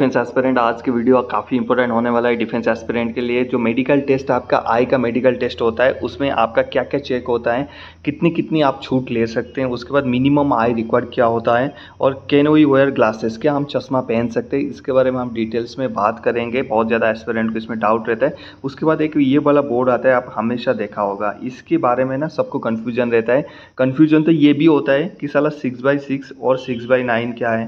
defence aspirant आज की video काफ़ी इंपॉर्टेंट होने वाला है डिफेंस एस्पिरेंट के लिए जो मेडिकल टेस्ट आपका आई का मेडिकल टेस्ट होता है उसमें आपका क्या क्या चेक होता है कितनी कितनी आप छूट ले सकते हैं उसके बाद मिनिमम आई रिक्वायर्ड क्या होता है और कैन वी वेयर ग्लासेस क्या हम चश्मा पहन सकते हैं इसके बारे में हम डिटेल्स में बात करेंगे बहुत ज़्यादा एस्पिरेंट को इसमें डाउट रहता है उसके बाद एक ये वाला बोर्ड आता है आप हमेशा देखा होगा इसके बारे में ना सबको कन्फ्यूजन रहता है कन्फ्यूजन तो ये भी होता है कि सला सिक्स बाई सिक्स और सिक्स बाई नाइन क्या है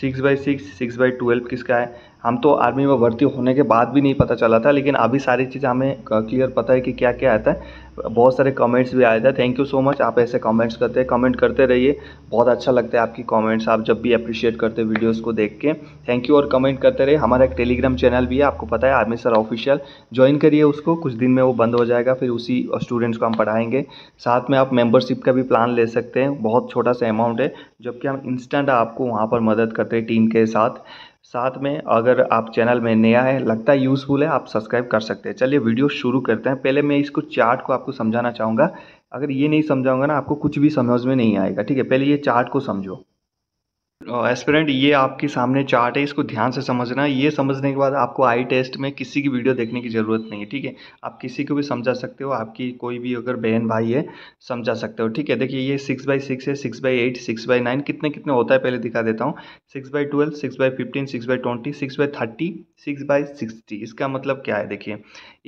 six by six six by twelve किसका है हम तो आर्मी में भर्ती होने के बाद भी नहीं पता चला था लेकिन अभी सारी चीज़ें हमें क्लियर पता है कि क्या क्या आता है बहुत सारे कमेंट्स भी आए थे थैंक यू सो मच आप ऐसे कमेंट्स करते हैं कमेंट करते रहिए बहुत अच्छा लगता है आपकी कमेंट्स आप जब भी अप्रिशिएट करते हैं वीडियोज़ को देख के थैंक यू और कमेंट करते रहिए हमारा एक टेलीग्राम चैनल भी है आपको पता है आर्मी सर ऑफिशियल ज्वाइन करिए उसको कुछ दिन में वो बंद हो जाएगा फिर उसी स्टूडेंट्स को हम पढ़ाएंगे साथ में आप मेम्बरशिप का भी प्लान ले सकते हैं बहुत छोटा सा अमाउंट है जबकि हम इंस्टेंट आपको वहाँ पर मदद करते हैं टीम के साथ साथ में अगर आप चैनल में नया है लगता है यूज़फुल है आप सब्सक्राइब कर सकते हैं चलिए वीडियो शुरू करते हैं पहले मैं इसको चार्ट को आपको समझाना चाहूँगा अगर ये नहीं समझाऊंगा ना आपको कुछ भी समझ में नहीं आएगा ठीक है पहले ये चार्ट को समझो एस्पिरेंट ये आपके सामने चार्ट है इसको ध्यान से समझना ये समझने के बाद आपको आई टेस्ट में किसी की वीडियो देखने की ज़रूरत नहीं है ठीक है आप किसी को भी समझा सकते हो आपकी कोई भी अगर बहन भाई है समझा सकते हो ठीक है देखिए ये सिक्स बाई सिक्स है six by eight six by nine कितने कितने होता है पहले दिखा देता हूँ six by twelve six by fifteen six by twenty six by thirty six by sixty इसका मतलब क्या है देखिए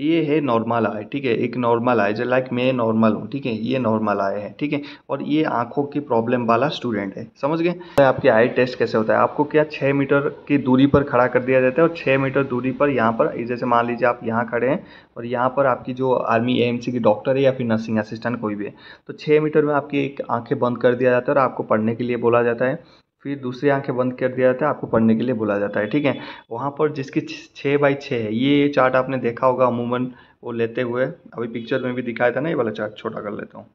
ये है नॉर्मल आय ठीक है एक नॉर्मल आय जो लाइक मैं नॉर्मल हूँ ठीक है ये नॉर्मल आय है ठीक है और ये आंखों की प्रॉब्लम वाला स्टूडेंट है समझ गए तो आपकी आई टेस्ट कैसे होता है आपको क्या छः मीटर की दूरी पर खड़ा कर दिया जाता है और छः मीटर दूरी पर यहाँ पर जैसे मान लीजिए आप यहाँ खड़े हैं और यहाँ पर आपकी जो आर्मी ए की डॉक्टर है या फिर नर्सिंग असिस्टेंट कोई भी है तो छः मीटर में आपकी एक आँखें बंद कर दिया जाता है और आपको पढ़ने के लिए बोला जाता है फिर दूसरी आँखें बंद कर दिया जाता है आपको पढ़ने के लिए बोला जाता है ठीक है वहाँ पर जिसकी छः बाई छः है ये चार्ट आपने देखा होगा अमूमन वो लेते हुए अभी पिक्चर में भी दिखाया था ना ये वाला चार्ट छोटा कर लेता हूँ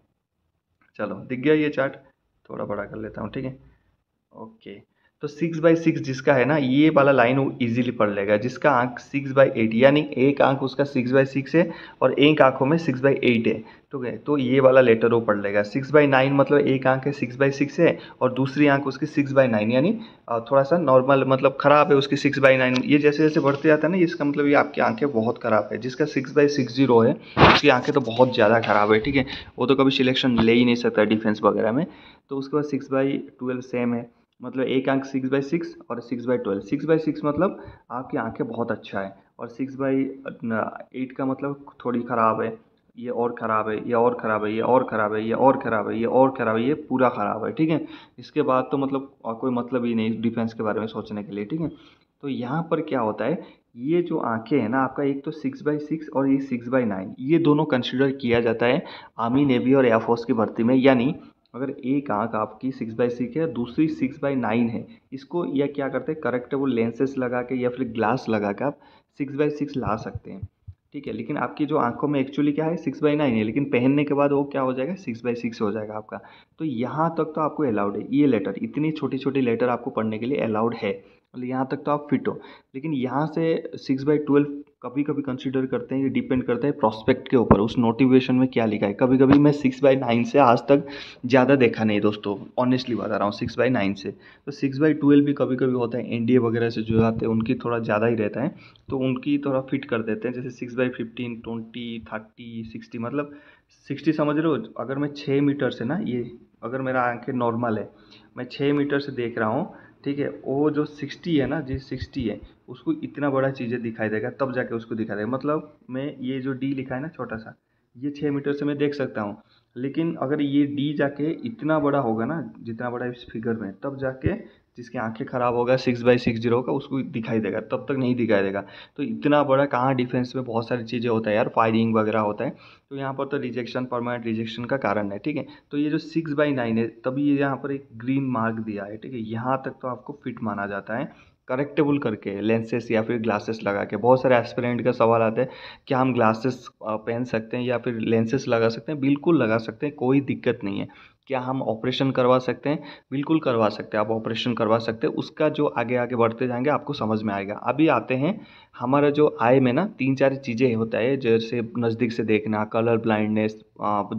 चलो दिख गया ये चार्ट थोड़ा बड़ा कर लेता हूँ ठीक है ओके तो सिक्स बाई सिक्स जिसका है ना ये वाला लाइन वो इजीली पढ़ लेगा जिसका आंख सिक्स बाई एट यानी एक आंख उसका सिक्स बाई सिक्स है और एक आंखों में सिक्स बाई एट है ठीक है तो ये वाला लेटर वो पढ़ लेगा सिक्स बाई नाइन मतलब एक आंख है सिक्स बाई सिक्स है और दूसरी आंख उसकी सिक्स बाई नाइन यानी थोड़ा सा नॉर्मल मतलब ख़राब है उसकी सिक्स बाई नाइन ये जैसे जैसे बढ़ते जाता है ना इसका मतलब ये आपकी आंखें बहुत ख़राब है जिसका सिक्स बाई सिक्स जीरो है उसकी आंखें तो बहुत ज़्यादा ख़राब है ठीक है वो तो कभी सिलेक्शन ले ही नहीं सकता डिफेंस वगैरह में तो उसके बाद सिक्स बाई ट्वेल्व सेम है मतलब एक आंख सिक्स बाई सिक्स और six by twelve six by six मतलब आपकी आंखें बहुत अच्छा है और सिक्स बाई एट का मतलब थोड़ी ख़राब है ये और ख़राब है ये और ख़राब है ये और ख़राब है ये और ख़राब है ये और ख़राब है ये पूरा ख़राब है ठीक है इसके बाद तो मतलब कोई मतलब ही नहीं डिफेंस के बारे में सोचने के लिए ठीक है तो यहाँ पर क्या होता है ये जो आंखें हैं ना आपका एक तो सिक्स बाई सिक्स और ये सिक्स बाई नाइन ये दोनों कंसिडर किया जाता है आर्मी नेवी और एयरफोर्स की भर्ती में यानी मगर एक आँख आपकी सिक्स बाई सिक्स है दूसरी सिक्स बाई नाइन है इसको यह क्या करते हैं करेक्ट वो लेंसेज लगा के या फिर ग्लास लगा के आप सिक्स बाई सिक्स ला सकते हैं ठीक है लेकिन आपकी जो आंखों में एक्चुअली क्या है सिक्स बाई नाइन है लेकिन पहनने के बाद वो क्या हो जाएगा सिक्स बाई सिक्स हो जाएगा आपका तो यहाँ तक तो आपको अलाउड है ये लेटर इतनी छोटी छोटी लेटर आपको पढ़ने के लिए अलाउड है मतलब यहाँ तक तो आप फिट हो लेकिन यहाँ से सिक्स बाई ट्वेल्व कभी कभी कंसिडर करते हैं ये डिपेंड करता है प्रॉस्पेक्ट के ऊपर उस नोटिवेशन में क्या लिखा है कभी कभी मैं सिक्स बाई नाइन से आज तक ज़्यादा देखा नहीं दोस्तों ऑनेस्टली बता रहा हूँ सिक्स बाई नाइन से तो सिक्स बाई ट्वेल्व भी कभी कभी होता है एन वगैरह से जो आते हैं उनकी थोड़ा ज़्यादा ही रहता है तो उनकी थोड़ा फिट कर देते हैं जैसे six by fifteen twenty thirty sixty मतलब सिक्सटी समझ रहे हो अगर मैं छः मीटर से ना ये अगर मेरा आँखें नॉर्मल है मैं छः मीटर से देख रहा हूँ ठीक है वो जो सिक्सटी है ना जी सिक्सटी है उसको इतना बड़ा चीज़ें दिखाई देगा तब जाके उसको दिखाई देगा मतलब मैं ये जो डी लिखा है ना छोटा सा ये छः मीटर से मैं देख सकता हूँ लेकिन अगर ये डी जाके इतना बड़ा होगा ना जितना बड़ा इस फिगर में तब जाके जिसकी आँखें खराब होगा सिक्स बाई सिक्स जीरो का उसको दिखाई देगा तब तक नहीं दिखाई देगा तो इतना बड़ा कहाँ डिफेंस में बहुत सारी चीज़ें होता है यार फायरिंग वगैरह होता है तो यहाँ पर तो रिजेक्शन परमानेंट रिजेक्शन का कारण है ठीक है तो ये जो सिक्स बाई नाइन है तभी ये यहाँ पर एक ग्रीन मार्क दिया है ठीक है यहाँ तक तो आपको फिट माना जाता है करेक्टेबल करके लेंसेस या फिर ग्लासेस लगा के बहुत सारे एस्पिरेंट का सवाल आते हैं क्या हम ग्लासेस पहन सकते हैं या फिर लेंसेस लगा सकते हैं बिल्कुल लगा सकते हैं कोई दिक्कत नहीं है क्या हम ऑपरेशन करवा सकते हैं बिल्कुल करवा सकते हैं आप ऑपरेशन करवा सकते हैं उसका जो आगे आगे बढ़ते जाएंगे आपको समझ में आएगा अभी आते हैं हमारा जो आय में ना तीन चार चीज़ें होता है जैसे नज़दीक से देखना कलर ब्लाइंडनेस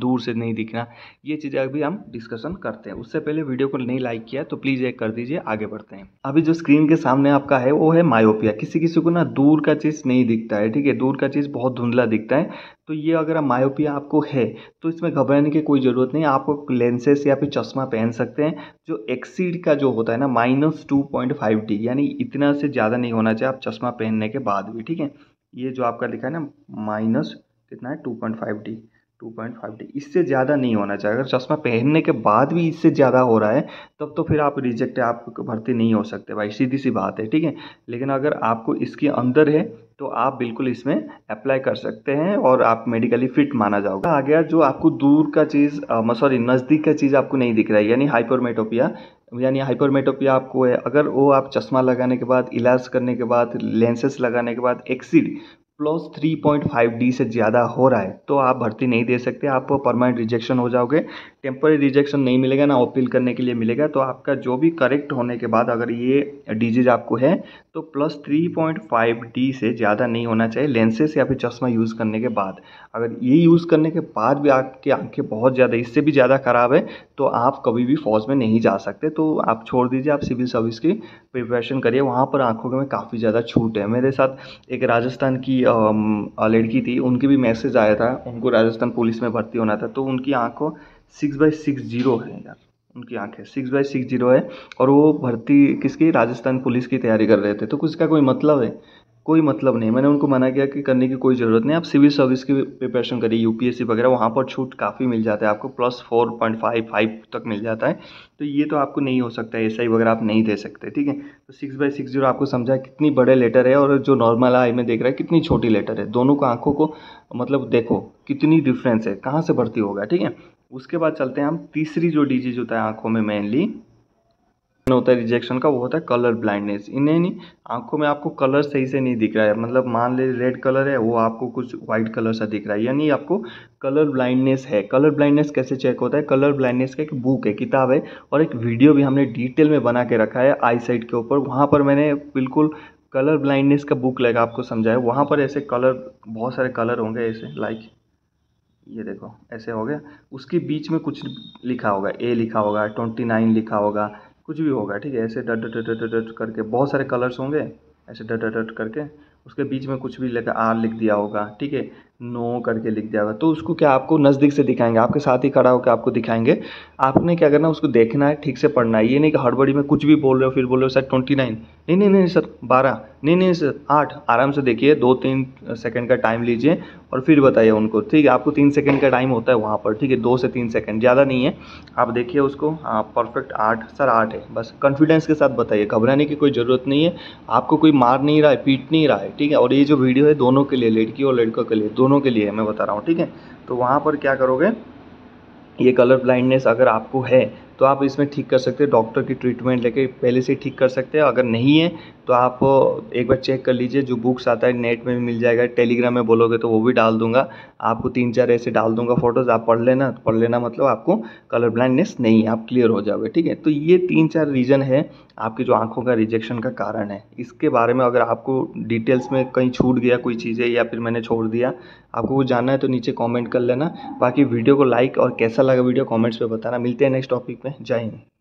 दूर से नहीं दिखना ये चीज़ें अभी हम डिस्कशन करते हैं उससे पहले वीडियो को नहीं लाइक किया तो प्लीज़ एक कर दीजिए आगे बढ़ते हैं अभी जो स्क्रीन के सामने आपका है वो है मायोपिया किसी किसी को ना दूर का चीज़ नहीं दिखता है ठीक है दूर का चीज़ बहुत धुंधला दिखता है तो ये अगर मायोपिया आपको है तो इसमें घबराने की कोई ज़रूरत नहीं आपको लेन लेंसेस या फिर चश्मा पहन सकते हैं जो एक्सीड का जो होता है ना minus two point five T यानी इतना से ज़्यादा नहीं होना चाहिए आप चश्मा पहनने के बाद भी ठीक है ये जो आपका लिखा है ना माइनस कितना है two point five T two point five D इससे ज़्यादा नहीं होना चाहिए अगर चश्मा पहनने के बाद भी इससे ज़्यादा हो रहा है तब तो फिर आप रिजेक्ट आप भर्ती नहीं हो सकते भाई सीधी सी बात है ठीक है लेकिन अगर आपको इसके अंदर है तो आप बिल्कुल इसमें अप्लाई कर सकते हैं और आप मेडिकली फिट माना जाओगे आ गया जो आपको दूर का चीज़ सॉरी नज़दीक का चीज़ आपको नहीं दिख रहा है यानी हाइपरमेटोपिया यानी हाइपरमेटोपिया आपको है अगर वो आप चश्मा लगाने के बाद इलाज करने के बाद लेंसेस लगाने के बाद exceed plus three point five D से ज़्यादा हो रहा है तो आप भर्ती नहीं दे सकते आप परमानेंट रिजेक्शन हो जाओगे टेम्पररी रिजेक्शन नहीं मिलेगा ना अपील करने के लिए मिलेगा तो आपका जो भी करेक्ट होने के बाद अगर ये डिजीज आपको है तो plus three point five D से ज़्यादा नहीं होना चाहिए लेंसेस या फिर चश्मा यूज़ करने के बाद अगर ये यूज़ करने के बाद भी आपकी आंखें बहुत ज़्यादा इससे भी ज़्यादा ख़राब है तो आप कभी भी फौज में नहीं जा सकते तो आप छोड़ दीजिए आप सिविल सर्विस की प्रिपरेशन करिए वहाँ पर के में काफ़ी ज़्यादा छूट है मेरे साथ एक राजस्थान की लड़की थी उनकी भी मैसेज आया था उनको राजस्थान पुलिस में भर्ती होना था तो उनकी आँखों सिक्स बाई सिक्स जीरो है यार उनकी आंखें सिक्स बाई सिक्स जीरो है और वो भर्ती किसकी राजस्थान पुलिस की तैयारी कर रहे थे तो का कोई मतलब है कोई मतलब नहीं मैंने उनको मना किया कि करने की कोई ज़रूरत नहीं आप सिविल सर्विस की प्रिपरेशन करिए यूपीएससी वगैरह वहाँ पर छूट काफ़ी मिल जाता है आपको plus four point five five तक मिल जाता है तो ये तो आपको नहीं हो सकता है एस वगैरह आप नहीं दे सकते ठीक है तो सिक्स बाई सिक्स जीरो आपको समझा कितनी बड़े लेटर है और जो नॉर्मल आई में देख रहा है कितनी छोटी लेटर है दोनों को आँखों को मतलब देखो कितनी डिफरेंस है कहाँ से भर्ती होगा ठीक है उसके बाद चलते हैं हम तीसरी जो डिजीज होता है आँखों में मेनली होता है रिजेक्शन का वो होता है कलर ब्लाइंडनेस इन्हें नहीं आंखों में आपको कलर सही से नहीं दिख रहा है मतलब मान ले रेड कलर है वो आपको कुछ व्हाइट कलर सा दिख रहा है यानी आपको कलर ब्लाइंडनेस है कलर ब्लाइंडनेस कैसे चेक होता है कलर ब्लाइंडनेस का एक बुक है किताब है और एक वीडियो भी हमने डिटेल में बना के रखा है आई साइड के ऊपर वहाँ पर मैंने बिल्कुल कलर ब्लाइंडनेस का बुक लगा आपको समझाया वहाँ पर ऐसे कलर बहुत सारे कलर होंगे ऐसे लाइक ये देखो ऐसे हो गया उसके बीच में कुछ लिखा होगा ए लिखा होगा ट्वेंटी नाइन लिखा होगा कुछ भी होगा ठीक है ऐसे डट डट डट डट डट करके बहुत सारे कलर्स होंगे ऐसे डट डट डट करके उसके बीच में कुछ भी लेकर आर लिख दिया होगा ठीक है नो करके लिख दिया होगा तो उसको क्या आपको नज़दीक से दिखाएंगे आपके साथ ही खड़ा होकर आपको दिखाएंगे आपने क्या करना है उसको देखना है ठीक से पढ़ना है ये नहीं कि हड़बड़ी में कुछ भी बोल रहे हो फिर बोल रहे हो सर ट्वेंटी नाइन नहीं नहीं नहीं सर बारह नहीं नहीं सर आठ आराम से देखिए दो तीन सेकेंड का टाइम लीजिए और फिर बताइए उनको ठीक है आपको तीन सेकंड का टाइम होता है वहाँ पर ठीक है दो से तीन सेकंड ज़्यादा नहीं है आप देखिए उसको हाँ परफेक्ट आठ सर आठ है बस कॉन्फिडेंस के साथ बताइए घबराने की कोई ज़रूरत नहीं है आपको कोई मार नहीं रहा है पीट नहीं रहा है ठीक है और ये जो वीडियो है दोनों के लिए लड़की और लड़कों के लिए दोनों के लिए मैं बता रहा हूँ ठीक है तो वहाँ पर क्या करोगे ये कलर ब्लाइंडनेस अगर आपको है तो आप इसमें ठीक कर सकते हैं डॉक्टर की ट्रीटमेंट लेके पहले से ठीक कर सकते हैं अगर नहीं है तो आप एक बार चेक कर लीजिए जो बुक्स आता है नेट में भी मिल जाएगा टेलीग्राम में बोलोगे तो वो भी डाल दूंगा आपको तीन चार ऐसे डाल दूंगा फोटोज़ आप पढ़ लेना पढ़ लेना मतलब आपको कलर ब्लाइंडनेस नहीं है आप क्लियर हो जाओगे ठीक है तो ये तीन चार रीज़न है आपकी जो आंखों का रिजेक्शन का कारण है इसके बारे में अगर आपको डिटेल्स में कहीं छूट गया कोई चीज़ें या फिर मैंने छोड़ दिया आपको कुछ जानना है तो नीचे कॉमेंट कर लेना बाकी वीडियो को लाइक और कैसा लगा वीडियो कॉमेंट्स में बताना मिलते हैं नेक्स्ट टॉपिक में जय हिंद